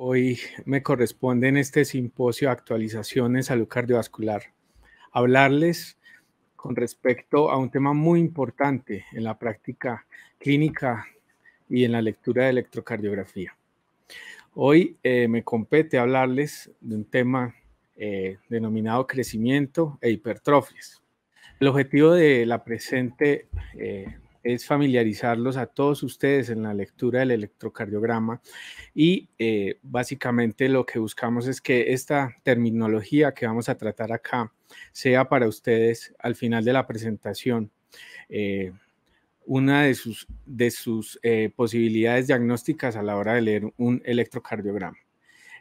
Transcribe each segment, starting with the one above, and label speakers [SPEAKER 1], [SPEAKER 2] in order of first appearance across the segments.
[SPEAKER 1] Hoy me corresponde en este simposio actualizaciones salud cardiovascular hablarles con respecto a un tema muy importante en la práctica clínica y en la lectura de electrocardiografía. Hoy eh, me compete hablarles de un tema eh, denominado crecimiento e hipertrofias. El objetivo de la presente eh, es familiarizarlos a todos ustedes en la lectura del electrocardiograma y eh, básicamente lo que buscamos es que esta terminología que vamos a tratar acá sea para ustedes al final de la presentación. Eh, una de sus, de sus eh, posibilidades diagnósticas a la hora de leer un electrocardiograma.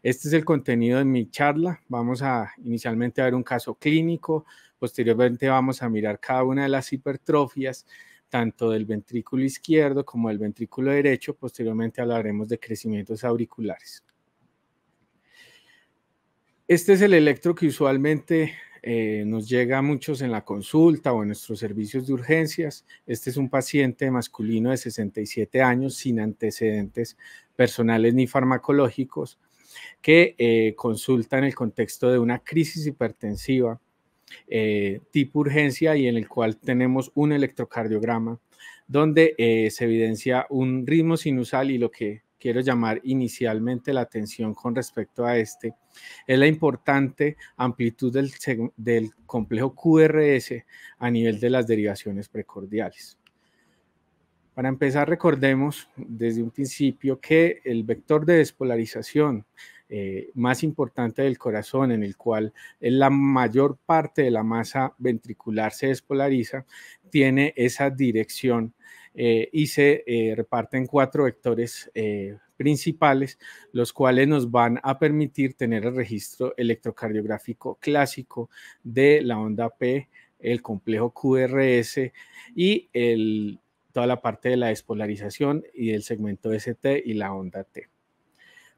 [SPEAKER 1] Este es el contenido de mi charla. Vamos a inicialmente a ver un caso clínico, posteriormente vamos a mirar cada una de las hipertrofias, tanto del ventrículo izquierdo como del ventrículo derecho. Posteriormente hablaremos de crecimientos auriculares. Este es el electro que usualmente eh, nos llega a muchos en la consulta o en nuestros servicios de urgencias. Este es un paciente masculino de 67 años sin antecedentes personales ni farmacológicos que eh, consulta en el contexto de una crisis hipertensiva eh, tipo urgencia y en el cual tenemos un electrocardiograma donde eh, se evidencia un ritmo sinusal y lo que quiero llamar inicialmente la atención con respecto a este es la importante amplitud del, del complejo QRS a nivel de las derivaciones precordiales. Para empezar, recordemos desde un principio que el vector de despolarización eh, más importante del corazón, en el cual la mayor parte de la masa ventricular se despolariza, tiene esa dirección eh, y se eh, reparten cuatro vectores principales, los cuales nos van a permitir tener el registro electrocardiográfico clásico de la onda P, el complejo QRS y el, toda la parte de la despolarización y el segmento ST y la onda T.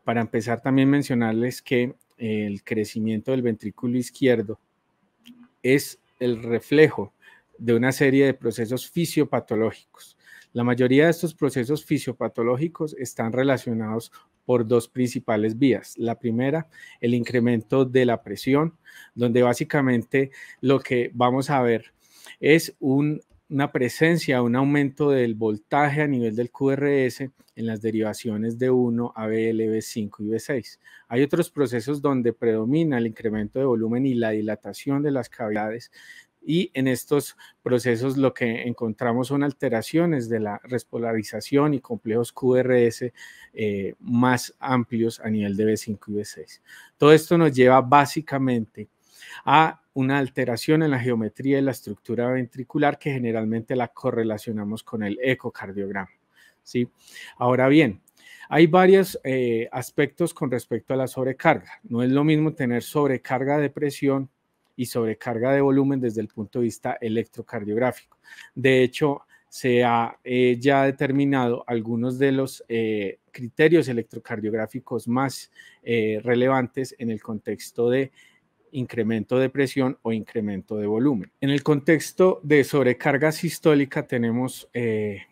[SPEAKER 1] Para empezar, también mencionarles que el crecimiento del ventrículo izquierdo es el reflejo de una serie de procesos fisiopatológicos. La mayoría de estos procesos fisiopatológicos están relacionados por dos principales vías. La primera, el incremento de la presión, donde básicamente lo que vamos a ver es un una presencia, un aumento del voltaje a nivel del QRS en las derivaciones de 1 a B5 y B6. Hay otros procesos donde predomina el incremento de volumen y la dilatación de las cavidades y en estos procesos lo que encontramos son alteraciones de la respolarización y complejos QRS eh, más amplios a nivel de B5 y B6. Todo esto nos lleva básicamente a una alteración en la geometría y la estructura ventricular que generalmente la correlacionamos con el ecocardiograma. ¿sí? Ahora bien, hay varios eh, aspectos con respecto a la sobrecarga. No es lo mismo tener sobrecarga de presión y sobrecarga de volumen desde el punto de vista electrocardiográfico. De hecho, se ha eh, ya determinado algunos de los eh, criterios electrocardiográficos más relevantes en el contexto de incremento de presión o incremento de volumen. En el contexto de sobrecarga sistólica tenemos eh,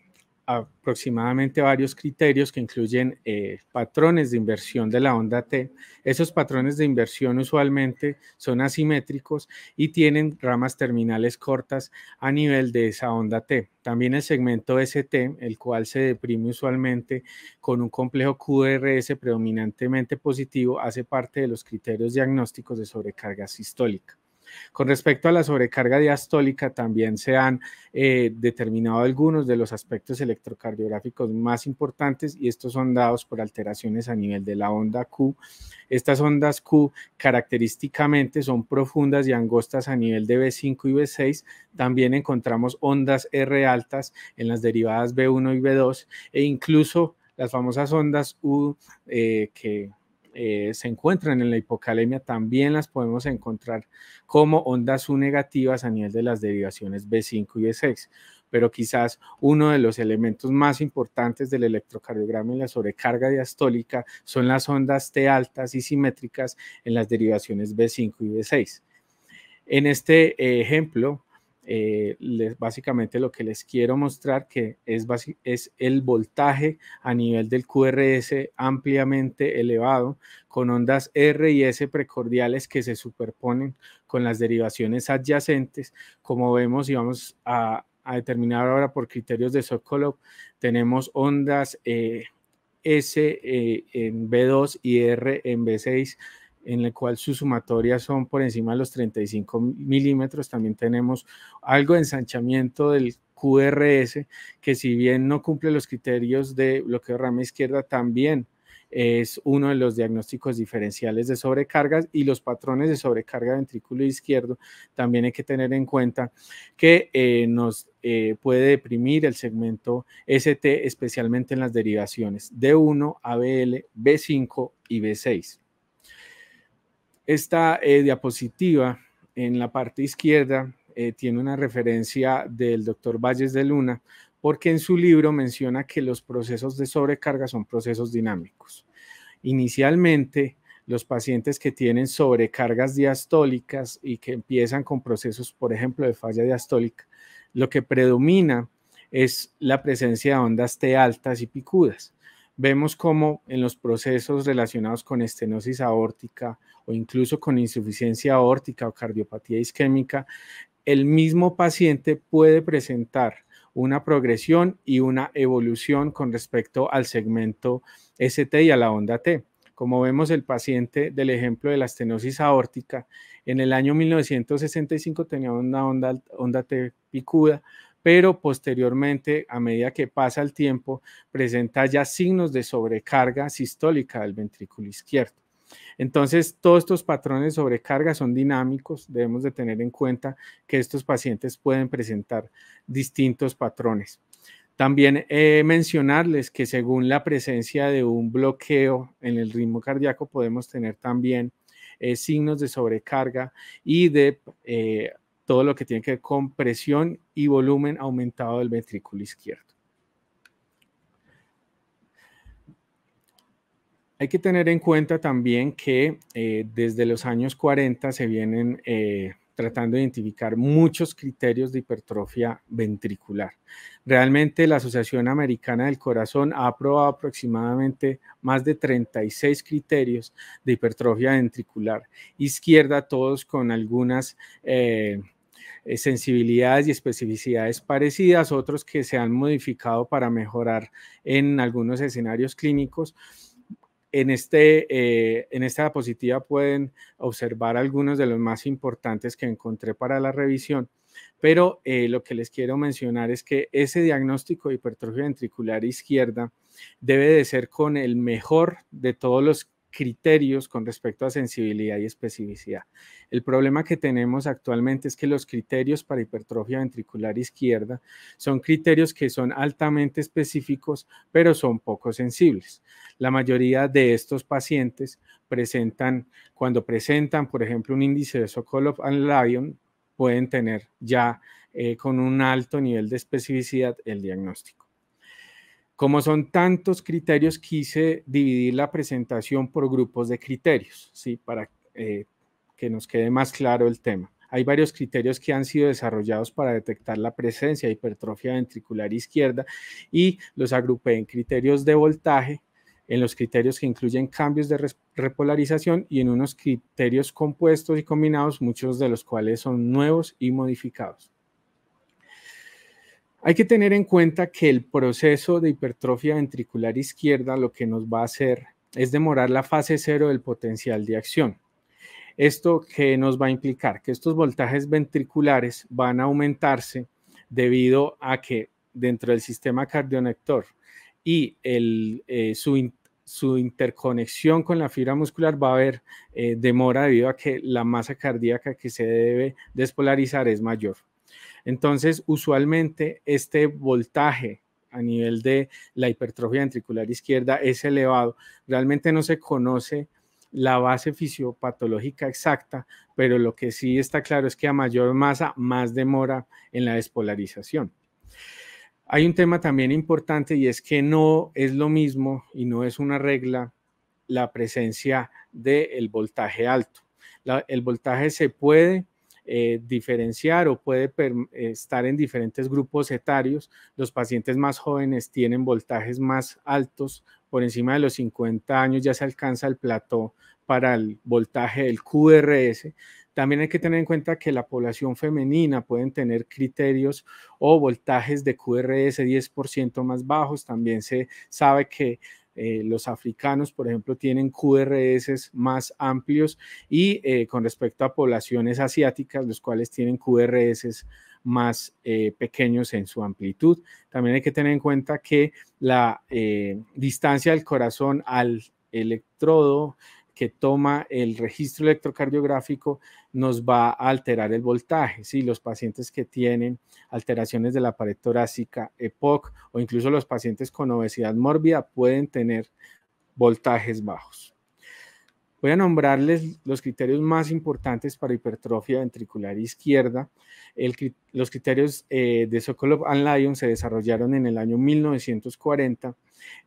[SPEAKER 1] aproximadamente varios criterios que incluyen eh, patrones de inversión de la onda T. Esos patrones de inversión usualmente son asimétricos y tienen ramas terminales cortas a nivel de esa onda T. También el segmento ST, el cual se deprime usualmente con un complejo QRS predominantemente positivo, hace parte de los criterios diagnósticos de sobrecarga sistólica. Con respecto a la sobrecarga diastólica, también se han eh, determinado algunos de los aspectos electrocardiográficos más importantes y estos son dados por alteraciones a nivel de la onda Q. Estas ondas Q característicamente son profundas y angostas a nivel de B5 y B6. También encontramos ondas R altas en las derivadas B1 y B2 e incluso las famosas ondas U eh, que eh, se encuentran en la hipocalemia, también las podemos encontrar como ondas U negativas a nivel de las derivaciones B5 y B6 pero quizás uno de los elementos más importantes del electrocardiograma y la sobrecarga diastólica son las ondas T altas y simétricas en las derivaciones B5 y B6. En este eh, ejemplo, eh, básicamente lo que les quiero mostrar que es, el voltaje a nivel del QRS ampliamente elevado con ondas R y S precordiales que se superponen con las derivaciones adyacentes, como vemos y vamos a, determinar ahora por criterios de Sokolov, tenemos ondas eh, S eh, en B2 y R en B6 en el cual sus sumatorias son por encima de los 35 milímetros. También tenemos algo de ensanchamiento del QRS, que si bien no cumple los criterios de bloqueo de rama izquierda, también es uno de los diagnósticos diferenciales de sobrecargas y los patrones de sobrecarga ventrículo izquierdo. También hay que tener en cuenta que eh, nos eh, puede deprimir el segmento ST, especialmente en las derivaciones D1, ABL, B5 y B6. Esta eh, diapositiva en la parte izquierda eh, tiene una referencia del doctor Valles de Luna, porque en su libro menciona que los procesos de sobrecarga son procesos dinámicos. Inicialmente, los pacientes que tienen sobrecargas diastólicas y que empiezan con procesos, por ejemplo, de falla diastólica, lo que predomina es la presencia de ondas T altas y picudas vemos cómo en los procesos relacionados con estenosis aórtica o incluso con insuficiencia aórtica o cardiopatía isquémica, el mismo paciente puede presentar una progresión y una evolución con respecto al segmento ST y a la onda T. Como vemos el paciente del ejemplo de la estenosis aórtica, en el año 1965 tenía una onda, onda T picuda, pero posteriormente, a medida que pasa el tiempo, presenta ya signos de sobrecarga sistólica del ventrículo izquierdo. Entonces, todos estos patrones de sobrecarga son dinámicos, debemos de tener en cuenta que estos pacientes pueden presentar distintos patrones. También eh, mencionarles que según la presencia de un bloqueo en el ritmo cardíaco podemos tener también eh, signos de sobrecarga y de eh, todo lo que tiene que ver con presión y volumen aumentado del ventrículo izquierdo. Hay que tener en cuenta también que eh, desde los años 40 se vienen eh, tratando de identificar muchos criterios de hipertrofia ventricular. Realmente la Asociación Americana del Corazón ha aprobado aproximadamente más de 36 criterios de hipertrofia ventricular izquierda, todos con algunas... Eh, eh, sensibilidades y especificidades parecidas, otros que se han modificado para mejorar en algunos escenarios clínicos. En, este, eh, en esta diapositiva pueden observar algunos de los más importantes que encontré para la revisión, pero eh, lo que les quiero mencionar es que ese diagnóstico de hipertrofia ventricular izquierda debe de ser con el mejor de todos los criterios con respecto a sensibilidad y especificidad. El problema que tenemos actualmente es que los criterios para hipertrofia ventricular izquierda son criterios que son altamente específicos, pero son poco sensibles. La mayoría de estos pacientes presentan, cuando presentan, por ejemplo, un índice de Sokolov and Lyon, pueden tener ya eh, con un alto nivel de especificidad el diagnóstico. Como son tantos criterios, quise dividir la presentación por grupos de criterios, ¿sí? para eh, que nos quede más claro el tema. Hay varios criterios que han sido desarrollados para detectar la presencia de hipertrofia ventricular izquierda y los agrupé en criterios de voltaje, en los criterios que incluyen cambios de repolarización y en unos criterios compuestos y combinados, muchos de los cuales son nuevos y modificados. Hay que tener en cuenta que el proceso de hipertrofia ventricular izquierda lo que nos va a hacer es demorar la fase cero del potencial de acción. ¿Esto que nos va a implicar? Que estos voltajes ventriculares van a aumentarse debido a que dentro del sistema cardionector y eh, su, interconexión con la fibra muscular va a haber eh, demora debido a que la masa cardíaca que se debe despolarizar es mayor. Entonces, usualmente este voltaje a nivel de la hipertrofia ventricular izquierda es elevado. Realmente no se conoce la base fisiopatológica exacta, pero lo que sí está claro es que a mayor masa, más demora en la despolarización. Hay un tema también importante y es que no es lo mismo y no es una regla la presencia del voltaje alto. el voltaje se puede eh, diferenciar o puede estar en diferentes grupos etarios. Los pacientes más jóvenes tienen voltajes más altos, por encima de los 50 años ya se alcanza el plató para el voltaje del QRS. También hay que tener en cuenta que la población femenina pueden tener criterios o voltajes de QRS 10% más bajos. También se sabe que eh, los africanos, por ejemplo, tienen QRS más amplios y eh, con respecto a poblaciones asiáticas, los cuales tienen QRS más eh, pequeños en su amplitud. También hay que tener en cuenta que la distancia del corazón al electrodo que toma el registro electrocardiográfico nos va a alterar el voltaje. si Los pacientes que tienen alteraciones de la pared torácica, EPOC, o incluso los pacientes con obesidad mórbida pueden tener voltajes bajos. Voy a nombrarles los criterios más importantes para hipertrofia ventricular izquierda. El, los criterios eh, de Sokolov and Lyon se desarrollaron en el año 1940.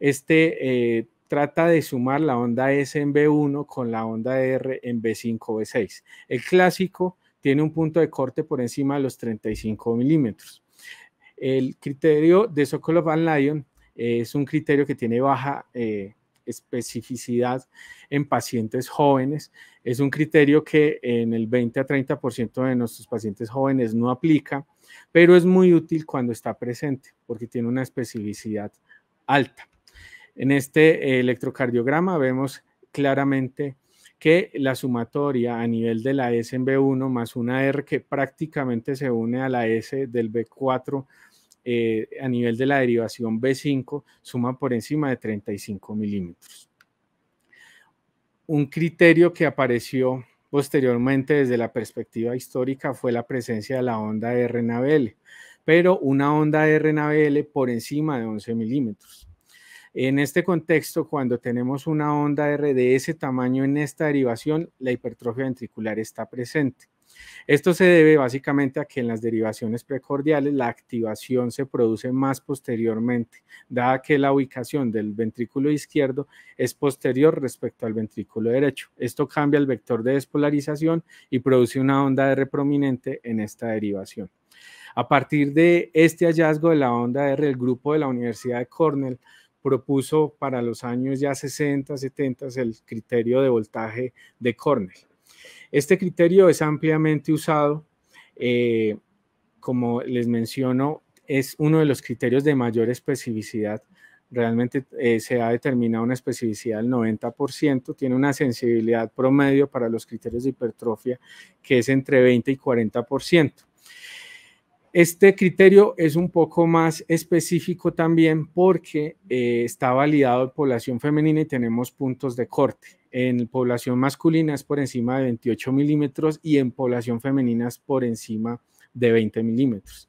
[SPEAKER 1] Este eh, trata de sumar la onda S en B1 con la onda R en B5, B6. El clásico tiene un punto de corte por encima de los 35 milímetros. El criterio de Sokolov and Lyon eh, es un criterio que tiene baja eh, especificidad en pacientes jóvenes. Es un criterio que en el 20 a 30% de nuestros pacientes jóvenes no aplica, pero es muy útil cuando está presente porque tiene una especificidad alta. En este eh, electrocardiograma vemos claramente que la sumatoria a nivel de la S en B1 más una R que prácticamente se une a la S del B4 eh, a nivel de la derivación B5 suma por encima de 35 milímetros. Un criterio que apareció posteriormente desde la perspectiva histórica fue la presencia de la onda ABL, pero una onda RNABL por encima de 11 milímetros. En este contexto, cuando tenemos una onda R de ese tamaño en esta derivación, la hipertrofia ventricular está presente. Esto se debe básicamente a que en las derivaciones precordiales la activación se produce más posteriormente, dada que la ubicación del ventrículo izquierdo es posterior respecto al ventrículo derecho. Esto cambia el vector de despolarización y produce una onda R prominente en esta derivación. A partir de este hallazgo de la onda R, el grupo de la Universidad de Cornell propuso para los años ya 60, 70 el criterio de voltaje de Cornell. Este criterio es ampliamente usado, eh, como les menciono, es uno de los criterios de mayor especificidad. Realmente eh, se ha determinado una especificidad del 90%, tiene una sensibilidad promedio para los criterios de hipertrofia que es entre 20 y 40%. Este criterio es un poco más específico también porque eh, está validado en población femenina y tenemos puntos de corte. En población masculina es por encima de 28 milímetros y en población femenina es por encima de 20 milímetros.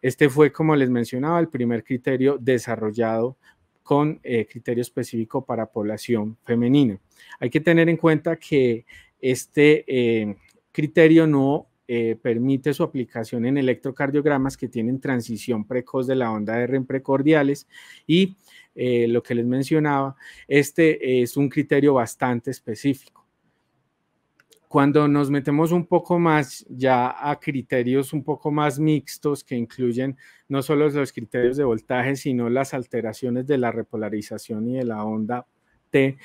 [SPEAKER 1] Este fue, como les mencionaba, el primer criterio desarrollado con eh, criterio específico para población femenina. Hay que tener en cuenta que este eh, criterio no eh, permite su aplicación en electrocardiogramas que tienen transición precoz de la onda R en precordiales y eh, lo que les mencionaba, este es un criterio bastante específico. Cuando nos metemos un poco más ya a criterios un poco más mixtos que incluyen no solo los criterios de voltaje, sino las alteraciones de la repolarización y de la onda T,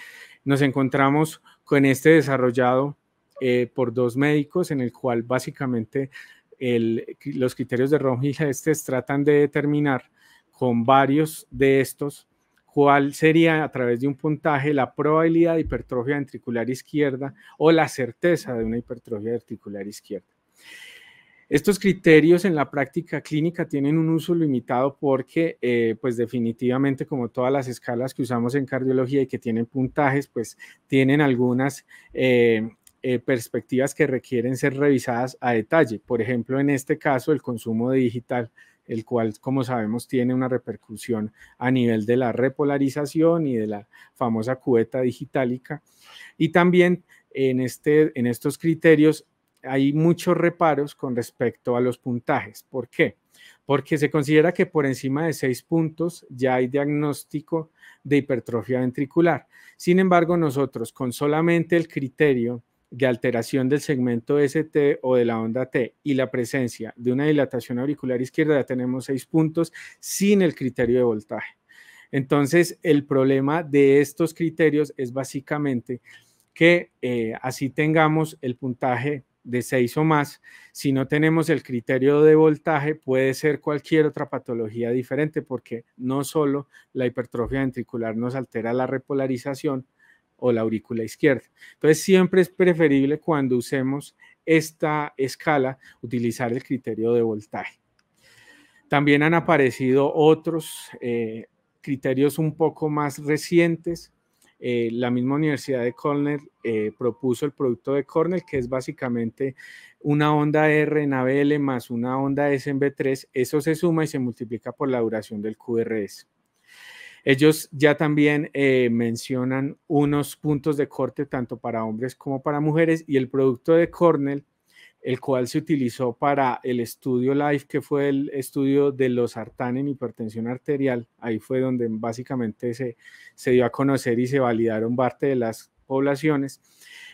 [SPEAKER 1] nos encontramos con este desarrollado eh, por dos médicos, en el cual básicamente el, los criterios de Ron estos tratan de determinar con varios de estos cuál sería a través de un puntaje la probabilidad de hipertrofia ventricular izquierda o la certeza de una hipertrofia ventricular izquierda. Estos criterios en la práctica clínica tienen un uso limitado porque, eh, pues definitivamente, como todas las escalas que usamos en cardiología y que tienen puntajes, pues tienen algunas eh, eh, perspectivas que requieren ser revisadas a detalle. Por ejemplo, en este caso, el consumo de digital, el cual, como sabemos, tiene una repercusión a nivel de la repolarización y de la famosa cubeta digitalica. Y también en, este, en estos criterios hay muchos reparos con respecto a los puntajes. ¿Por qué? Porque se considera que por encima de seis puntos ya hay diagnóstico de hipertrofia ventricular. Sin embargo, nosotros con solamente el criterio de alteración del segmento ST o de la onda T y la presencia de una dilatación auricular izquierda, ya tenemos seis puntos sin el criterio de voltaje. Entonces, el problema de estos criterios es básicamente que eh, así tengamos el puntaje de 6 o más, si no tenemos el criterio de voltaje, puede ser cualquier otra patología diferente, porque no solo la hipertrofia ventricular nos altera la repolarización, o la aurícula izquierda. Entonces siempre es preferible cuando usemos esta escala utilizar el criterio de voltaje. También han aparecido otros eh, criterios un poco más recientes. Eh, la misma Universidad de Cornell eh, propuso el producto de Cornell, que es básicamente una onda R en ABL más una onda S en B3. Eso se suma y se multiplica por la duración del QRS. Ellos ya también eh, mencionan unos puntos de corte tanto para hombres como para mujeres y el producto de Cornell, el cual se utilizó para el estudio LIFE, que fue el estudio de los artán en hipertensión arterial. Ahí fue donde básicamente se, dio a conocer y se validaron parte de las poblaciones,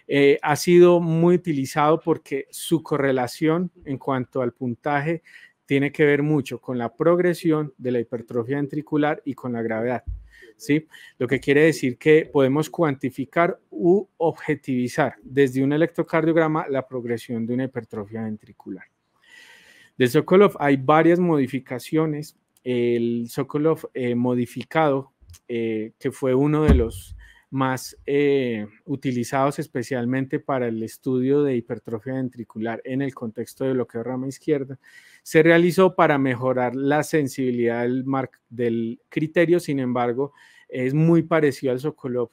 [SPEAKER 1] eh, ha sido muy utilizado porque su correlación en cuanto al puntaje tiene que ver mucho con la progresión de la hipertrofia ventricular y con la gravedad. ¿sí? Lo que quiere decir que podemos cuantificar u objetivizar desde un electrocardiograma la progresión de una hipertrofia ventricular. de Sokolov hay varias modificaciones. El Sokolov eh, modificado, eh, que fue uno de los más eh, utilizados especialmente para el estudio de hipertrofia ventricular en el contexto de bloqueo rama izquierda, se realizó para mejorar la sensibilidad del, del criterio, sin embargo, es muy parecido al Sokolov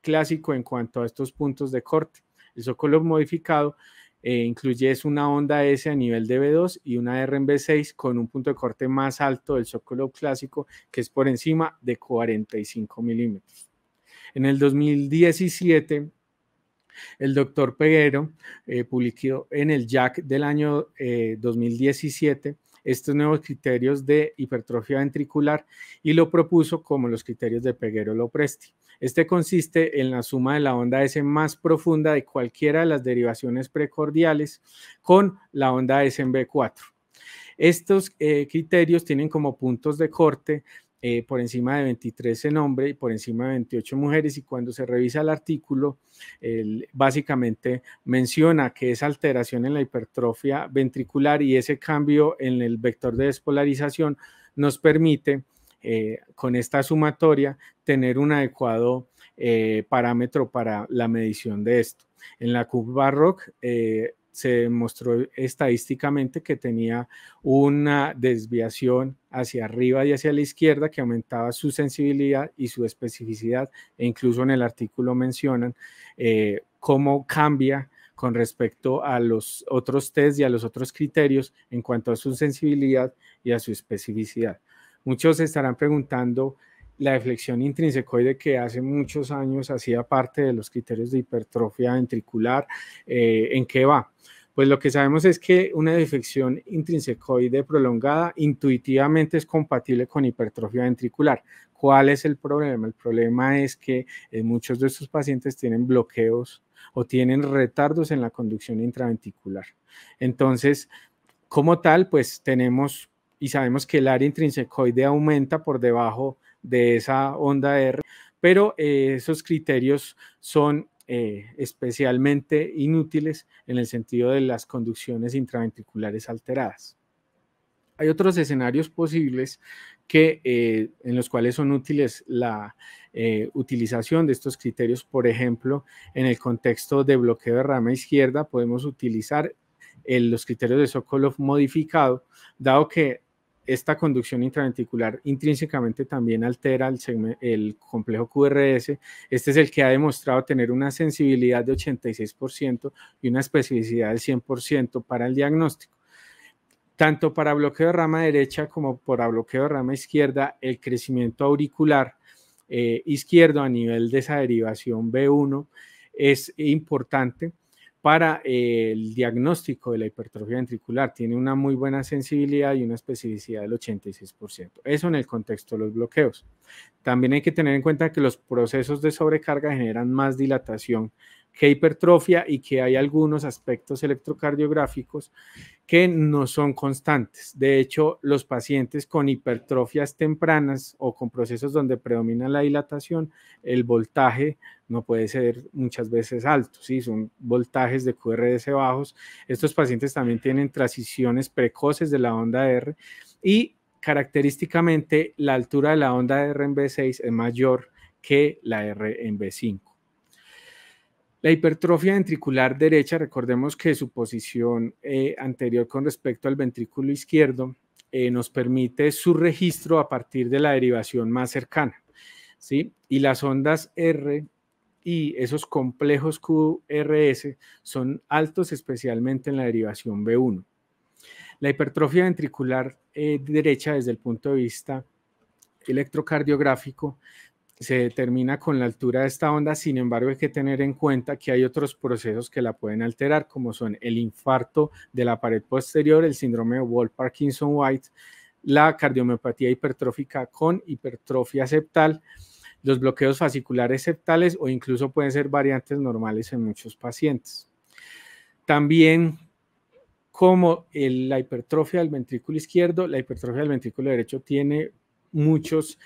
[SPEAKER 1] clásico en cuanto a estos puntos de corte. El Sokolov modificado eh, incluye una onda S a nivel de B2 y una RMB6 con un punto de corte más alto del Sokolov clásico, que es por encima de 45 milímetros. En el 2017, el doctor Peguero eh, publicó en el JAC del año 2017 eh, estos nuevos criterios de hipertrofia ventricular y lo propuso como los criterios de Peguero-Lopresti. Este consiste en la suma de la onda S más profunda de cualquiera de las derivaciones precordiales con la onda S en B4. Estos eh, criterios tienen como puntos de corte eh, por encima de 23 en hombre y por encima de 28 mujeres. Y cuando se revisa el artículo, básicamente menciona que esa alteración en la hipertrofia ventricular y ese cambio en el vector de despolarización nos permite, eh, con esta sumatoria, tener un adecuado eh, parámetro para la medición de esto. En la cub eh, se demostró estadísticamente que tenía una desviación hacia arriba y hacia la izquierda que aumentaba su sensibilidad y su especificidad e incluso en el artículo mencionan eh, cómo cambia con respecto a los otros test y a los otros criterios en cuanto a su sensibilidad y a su especificidad. Muchos estarán preguntando la deflexión intrinsecoide que hace muchos años hacía parte de los criterios de hipertrofia ventricular, eh, ¿en qué va? Pues lo que sabemos es que una defección intrinsecoide prolongada intuitivamente es compatible con hipertrofia ventricular. ¿Cuál es el problema? El problema es que eh, muchos de estos pacientes tienen bloqueos o tienen retardos en la conducción intraventricular. Entonces, como tal, pues tenemos y sabemos que el área intrinsecoide aumenta por debajo de esa onda R, pero eh, esos criterios son eh, especialmente inútiles en el sentido de las conducciones intraventriculares alteradas. Hay otros escenarios posibles que, eh, en los cuales son útiles la eh, utilización de estos criterios. Por ejemplo, en el contexto de bloqueo de rama izquierda podemos utilizar los criterios de Sokolov modificado, dado que esta conducción intraventricular intrínsecamente también altera el, complejo QRS. Este es el que ha demostrado tener una sensibilidad de 86% y una especificidad del 100% para el diagnóstico. Tanto para bloqueo de rama derecha como para bloqueo de rama izquierda, el crecimiento auricular eh, izquierdo a nivel de esa derivación B1 es importante para el diagnóstico de la hipertrofia ventricular. Tiene una muy buena sensibilidad y una especificidad del 86%. Eso en el contexto de los bloqueos. También hay que tener en cuenta que los procesos de sobrecarga generan más dilatación que hipertrofia y que hay algunos aspectos electrocardiográficos que no son constantes. De hecho, los pacientes con hipertrofias tempranas o con procesos donde predomina la dilatación, el voltaje no puede ser muchas veces alto, ¿sí? son voltajes de QRS bajos. Estos pacientes también tienen transiciones precoces de la onda R y característicamente la altura de la onda R en b 6 es mayor que la R en b 5 la hipertrofia ventricular derecha, recordemos que su posición eh, anterior con respecto al ventrículo izquierdo eh, nos permite su registro a partir de la derivación más cercana. ¿sí? Y las ondas R y esos complejos QRS son altos especialmente en la derivación B1. La hipertrofia ventricular eh, derecha desde el punto de vista electrocardiográfico se determina con la altura de esta onda, sin embargo hay que tener en cuenta que hay otros procesos que la pueden alterar, como son el infarto de la pared posterior, el síndrome de Wall-Parkinson-White, la cardiomiopatía hipertrófica con hipertrofia septal, los bloqueos fasciculares septales o incluso pueden ser variantes normales en muchos pacientes. También como la hipertrofia del ventrículo izquierdo, la hipertrofia del ventrículo derecho tiene muchos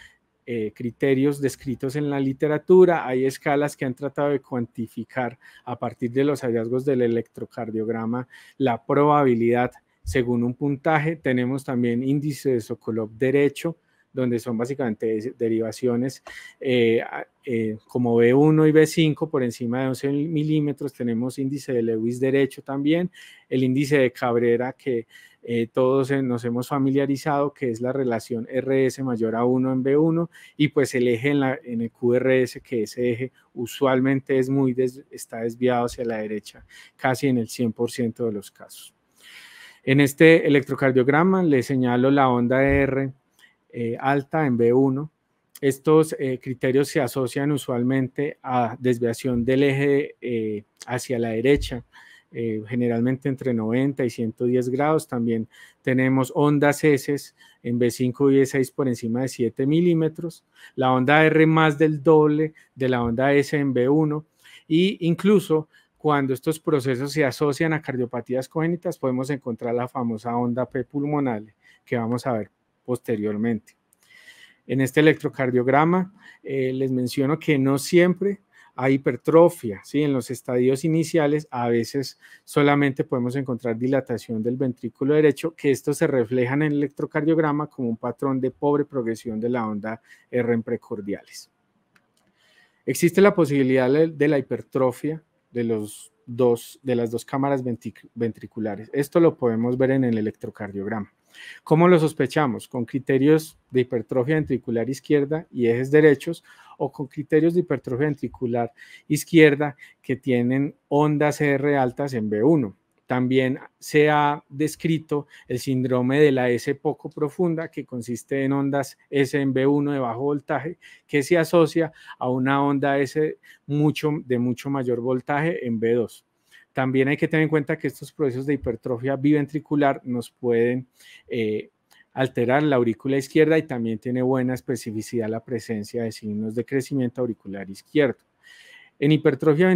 [SPEAKER 1] eh, criterios descritos en la literatura, hay escalas que han tratado de cuantificar a partir de los hallazgos del electrocardiograma la probabilidad según un puntaje. Tenemos también índice de Sokolov derecho, donde son básicamente derivaciones eh, eh, como B1 y B5 por encima de 11 milímetros. Tenemos índice de Lewis derecho también, el índice de Cabrera que eh, todos eh, nos hemos familiarizado, que es la relación RS mayor a 1 en B1 y pues el eje en, el QRS, que ese eje usualmente es muy está desviado hacia la derecha, casi en el 100% de los casos. En este electrocardiograma le señalo la onda R eh, alta en B1. Estos criterios se asocian usualmente a desviación del eje hacia la derecha, eh, generalmente entre 90 y 110 grados. También tenemos ondas S en B5 y b 6 por encima de 7 milímetros. La onda R más del doble de la onda S en B1. Y incluso cuando estos procesos se asocian a cardiopatías congénitas, podemos encontrar la famosa onda P pulmonal que vamos a ver posteriormente. En este electrocardiograma eh, les menciono que no siempre a hipertrofia, ¿sí? En los estadios iniciales a veces solamente podemos encontrar dilatación del ventrículo derecho, que esto se refleja en el electrocardiograma como un patrón de pobre progresión de la onda en precordiales. Existe la posibilidad de la hipertrofia de, los dos, de las dos cámaras ventriculares. Esto lo podemos ver en el electrocardiograma. ¿Cómo lo sospechamos? Con criterios de hipertrofia ventricular izquierda y ejes derechos o con criterios de hipertrofia ventricular izquierda que tienen ondas R altas en B1. También se ha descrito el síndrome de la S poco profunda, que consiste en ondas S en B1 de bajo voltaje, que se asocia a una onda S mucho, de mucho mayor voltaje en B2. También hay que tener en cuenta que estos procesos de hipertrofia biventricular nos pueden eh, alterar la aurícula izquierda y también tiene buena especificidad la presencia de signos de crecimiento auricular izquierdo. En hipertrofia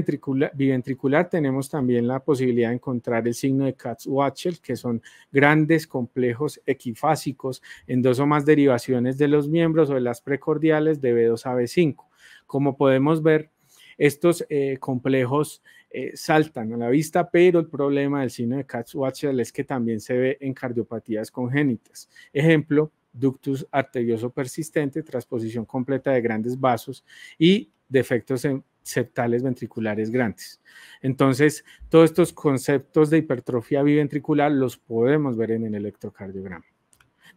[SPEAKER 1] biventricular tenemos también la posibilidad de encontrar el signo de katz watchel que son grandes complejos equifásicos en dos o más derivaciones de los miembros o de las precordiales de B2 a B5. Como podemos ver, estos eh, complejos eh, saltan a la vista, pero el problema del signo de katz es que también se ve en cardiopatías congénitas. Ejemplo, ductus arterioso persistente, transposición completa de grandes vasos y defectos en septales ventriculares grandes. Entonces, todos estos conceptos de hipertrofia biventricular los podemos ver en el electrocardiograma.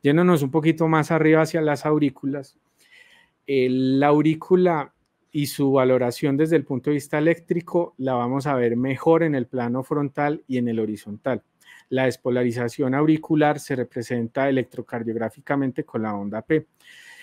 [SPEAKER 1] Yéndonos un poquito más arriba hacia las aurículas, eh, la aurícula y su valoración desde el punto de vista eléctrico la vamos a ver mejor en el plano frontal y en el horizontal. La despolarización auricular se representa electrocardiográficamente con la onda P.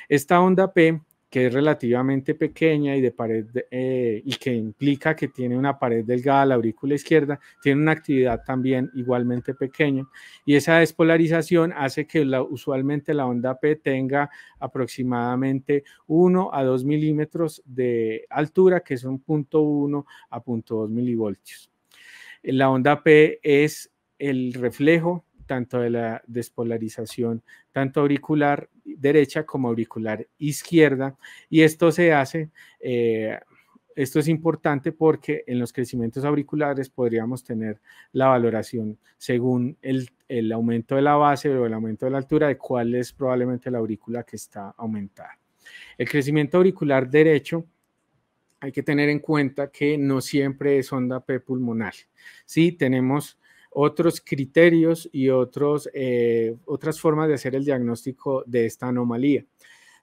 [SPEAKER 1] Esta onda P que es relativamente pequeña y, de pared eh, y que implica que tiene una pared delgada la aurícula izquierda, tiene una actividad también igualmente pequeña. Y esa despolarización hace que la, usualmente la onda P tenga aproximadamente 1 a 2 milímetros de altura, que es un punto 1 a punto 0.2 milivoltios. La onda P es el reflejo tanto de la despolarización, tanto auricular derecha como auricular izquierda. Y esto se hace, eh, esto es importante porque en los crecimientos auriculares podríamos tener la valoración según el, el aumento de la base o el aumento de la altura de cuál es probablemente la aurícula que está aumentada. El crecimiento auricular derecho hay que tener en cuenta que no siempre es onda P pulmonar. Sí, tenemos otros criterios y otros, eh, otras formas de hacer el diagnóstico de esta anomalía.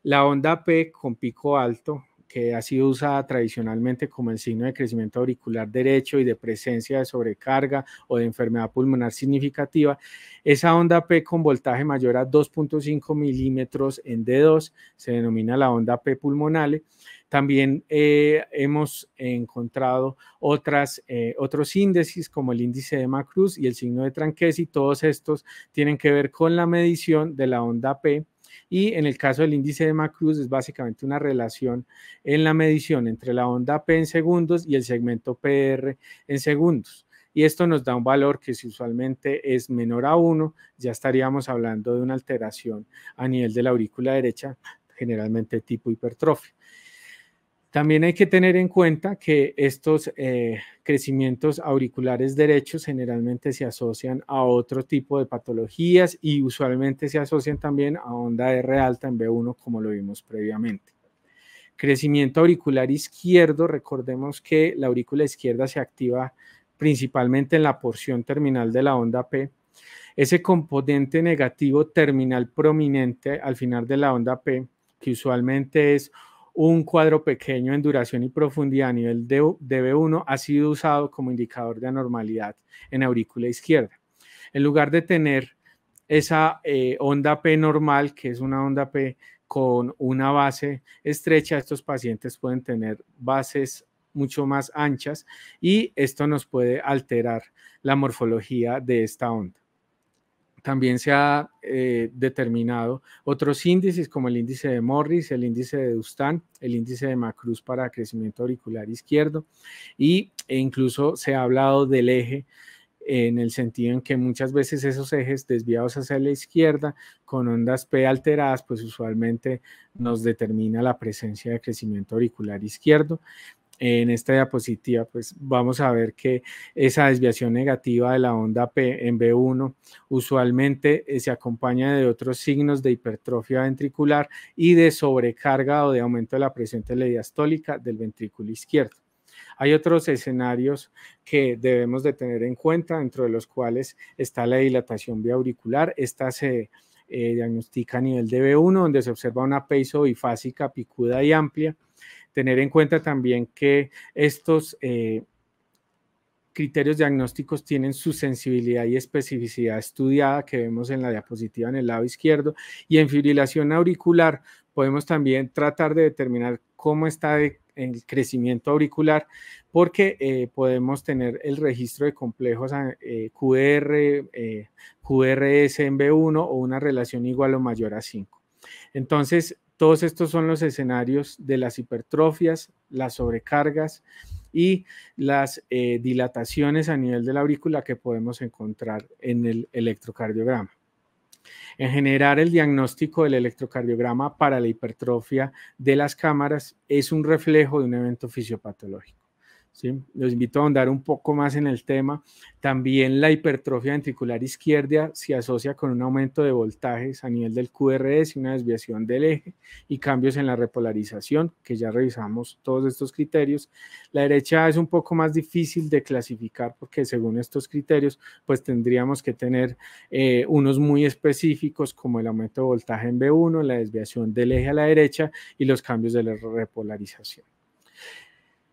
[SPEAKER 1] La onda P con pico alto que ha sido usada tradicionalmente como el signo de crecimiento auricular derecho y de presencia de sobrecarga o de enfermedad pulmonar significativa, esa onda P con voltaje mayor a 2.5 milímetros en D2 se denomina la onda P pulmonale. También eh, hemos encontrado otras, eh, otros índices como el índice de Macruz y el signo de Tranquesi. Todos estos tienen que ver con la medición de la onda P y en el caso del índice de Macruz es básicamente una relación en la medición entre la onda P en segundos y el segmento PR en segundos y esto nos da un valor que si usualmente es menor a 1, ya estaríamos hablando de una alteración a nivel de la aurícula derecha, generalmente tipo hipertrofia. También hay que tener en cuenta que estos eh, crecimientos auriculares derechos generalmente se asocian a otro tipo de patologías y usualmente se asocian también a onda R alta en B1 como lo vimos previamente. Crecimiento auricular izquierdo, recordemos que la aurícula izquierda se activa principalmente en la porción terminal de la onda P. Ese componente negativo terminal prominente al final de la onda P, que usualmente es un cuadro pequeño en duración y profundidad a nivel de b 1 ha sido usado como indicador de anormalidad en aurícula izquierda. En lugar de tener esa eh, onda P normal, que es una onda P con una base estrecha, estos pacientes pueden tener bases mucho más anchas y esto nos puede alterar la morfología de esta onda también se ha eh, determinado otros índices como el índice de Morris, el índice de Dustan, el índice de Macruz para crecimiento auricular izquierdo y, e incluso se ha hablado del eje en el sentido en que muchas veces esos ejes desviados hacia la izquierda con ondas P alteradas, pues usualmente nos determina la presencia de crecimiento auricular izquierdo en esta diapositiva, pues vamos a ver que esa desviación negativa de la onda P en B1 usualmente eh, se acompaña de otros signos de hipertrofia ventricular y de sobrecarga o de aumento de la presión telediastólica del ventrículo izquierdo. Hay otros escenarios que debemos de tener en cuenta, dentro de los cuales está la dilatación biauricular. Esta se eh, diagnostica a nivel de B1, donde se observa una peso bifásica picuda y amplia tener en cuenta también que estos eh, criterios diagnósticos tienen su sensibilidad y especificidad estudiada que vemos en la diapositiva en el lado izquierdo y en fibrilación auricular podemos también tratar de determinar cómo está el crecimiento auricular porque eh, podemos tener el registro de complejos QR, QRS en B1 o una relación igual o mayor a 5. Entonces, todos estos son los escenarios de las hipertrofias, las sobrecargas y las eh, dilataciones a nivel de la aurícula que podemos encontrar en el electrocardiograma. En general, el diagnóstico del electrocardiograma para la hipertrofia de las cámaras es un reflejo de un evento fisiopatológico. Los invito a ahondar un poco más en el tema. También la hipertrofia ventricular izquierda se asocia con un aumento de voltajes a nivel del QRS, y una desviación del eje y cambios en la repolarización, que ya revisamos todos estos criterios. La derecha es un poco más difícil de clasificar porque según estos criterios, pues tendríamos que tener eh, unos muy específicos como el aumento de voltaje en B1, la desviación del eje a la derecha y los cambios de la repolarización.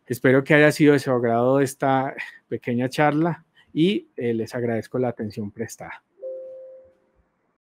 [SPEAKER 1] Espero que haya sido de su agrado esta pequeña charla y eh, les agradezco la atención prestada.